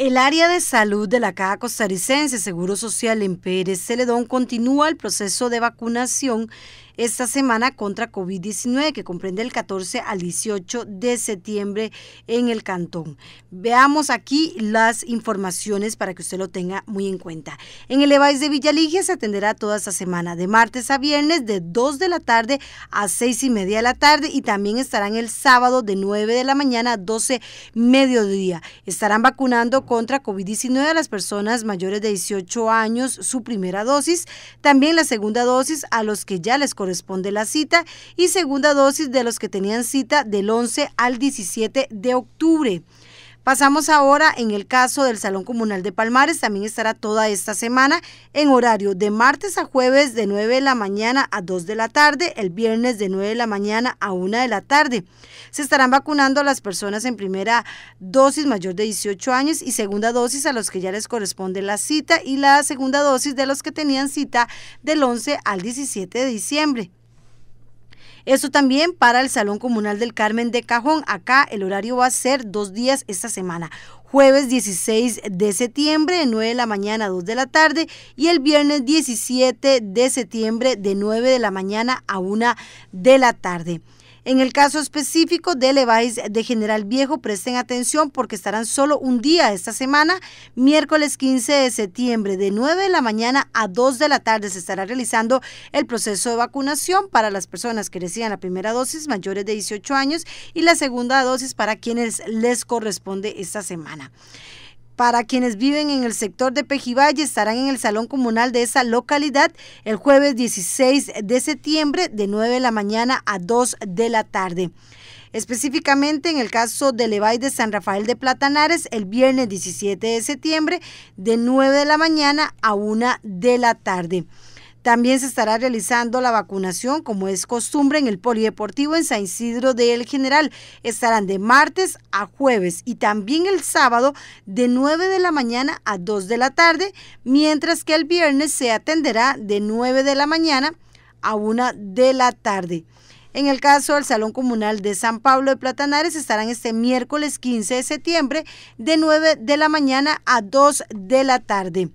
El área de salud de la Caja Costarricense Seguro Social en Pérez Celedón continúa el proceso de vacunación esta semana contra COVID-19 que comprende el 14 al 18 de septiembre en el cantón. Veamos aquí las informaciones para que usted lo tenga muy en cuenta. En el EVAIS de Villaligia se atenderá toda esta semana, de martes a viernes, de 2 de la tarde a 6 y media de la tarde y también estarán el sábado de 9 de la mañana a 12 mediodía. Estarán vacunando contra COVID-19 a las personas mayores de 18 años su primera dosis, también la segunda dosis a los que ya les corresponde responde la cita y segunda dosis de los que tenían cita del 11 al 17 de octubre. Pasamos ahora en el caso del Salón Comunal de Palmares, también estará toda esta semana en horario de martes a jueves de 9 de la mañana a 2 de la tarde, el viernes de 9 de la mañana a 1 de la tarde. Se estarán vacunando a las personas en primera dosis mayor de 18 años y segunda dosis a los que ya les corresponde la cita y la segunda dosis de los que tenían cita del 11 al 17 de diciembre. Esto también para el Salón Comunal del Carmen de Cajón. Acá el horario va a ser dos días esta semana jueves 16 de septiembre de 9 de la mañana a 2 de la tarde y el viernes 17 de septiembre de 9 de la mañana a 1 de la tarde. En el caso específico de Leváis de General Viejo, presten atención porque estarán solo un día esta semana, miércoles 15 de septiembre, de 9 de la mañana a 2 de la tarde se estará realizando el proceso de vacunación para las personas que reciban la primera dosis mayores de 18 años y la segunda dosis para quienes les corresponde esta semana. Para quienes viven en el sector de Pejivalle, estarán en el Salón Comunal de esa localidad el jueves 16 de septiembre de 9 de la mañana a 2 de la tarde. Específicamente en el caso de Levay de San Rafael de Platanares, el viernes 17 de septiembre de 9 de la mañana a 1 de la tarde. También se estará realizando la vacunación, como es costumbre, en el Polideportivo en San Isidro de El General. Estarán de martes a jueves y también el sábado de 9 de la mañana a 2 de la tarde, mientras que el viernes se atenderá de 9 de la mañana a 1 de la tarde. En el caso del Salón Comunal de San Pablo de Platanares estarán este miércoles 15 de septiembre de 9 de la mañana a 2 de la tarde.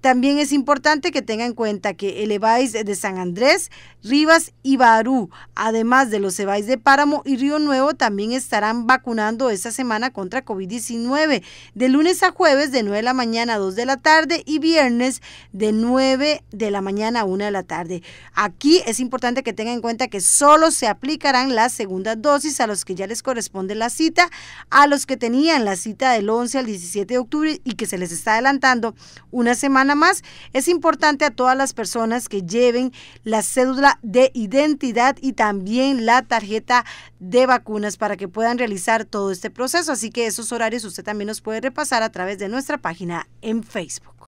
También es importante que tenga en cuenta que el EBAIS de San Andrés, Rivas y Barú, además de los EBAIS de Páramo y Río Nuevo, también estarán vacunando esta semana contra COVID-19, de lunes a jueves de 9 de la mañana a 2 de la tarde y viernes de 9 de la mañana a 1 de la tarde. Aquí es importante que tenga en cuenta que solo se aplicarán las segundas dosis a los que ya les corresponde la cita, a los que tenían la cita del 11 al 17 de octubre y que se les está adelantando una semana más. Es importante a todas las personas que lleven la cédula de identidad y también la tarjeta de vacunas para que puedan realizar todo este proceso. Así que esos horarios usted también los puede repasar a través de nuestra página en Facebook.